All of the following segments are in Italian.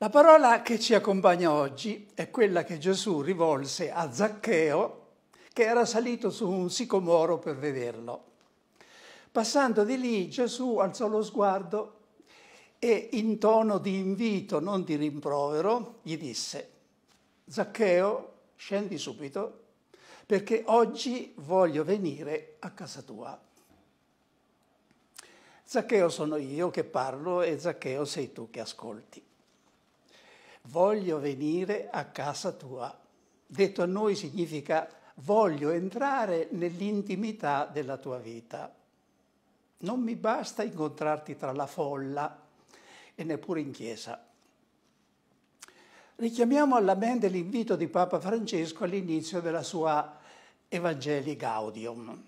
La parola che ci accompagna oggi è quella che Gesù rivolse a Zaccheo, che era salito su un sicomoro per vederlo. Passando di lì, Gesù alzò lo sguardo e in tono di invito, non di rimprovero, gli disse, Zaccheo, scendi subito, perché oggi voglio venire a casa tua. Zaccheo sono io che parlo e Zaccheo sei tu che ascolti voglio venire a casa tua. Detto a noi significa voglio entrare nell'intimità della tua vita. Non mi basta incontrarti tra la folla e neppure in chiesa. Richiamiamo alla mente l'invito di Papa Francesco all'inizio della sua Evangelii Gaudium.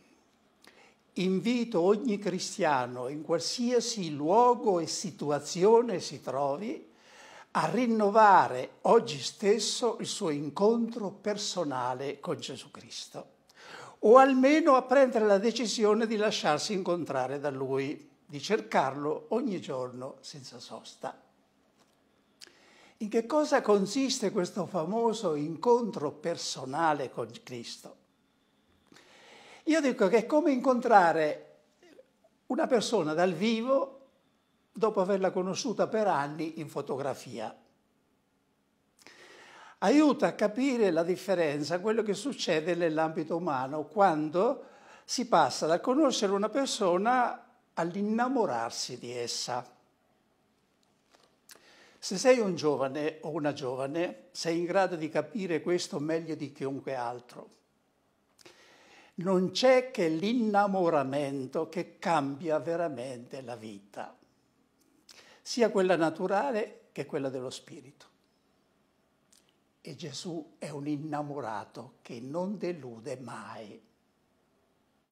Invito ogni cristiano in qualsiasi luogo e situazione si trovi a rinnovare oggi stesso il suo incontro personale con Gesù Cristo o almeno a prendere la decisione di lasciarsi incontrare da Lui, di cercarlo ogni giorno senza sosta. In che cosa consiste questo famoso incontro personale con Cristo? Io dico che è come incontrare una persona dal vivo dopo averla conosciuta per anni in fotografia. Aiuta a capire la differenza, quello che succede nell'ambito umano quando si passa da conoscere una persona all'innamorarsi di essa. Se sei un giovane o una giovane, sei in grado di capire questo meglio di chiunque altro. Non c'è che l'innamoramento che cambia veramente la vita sia quella naturale che quella dello spirito. E Gesù è un innamorato che non delude mai.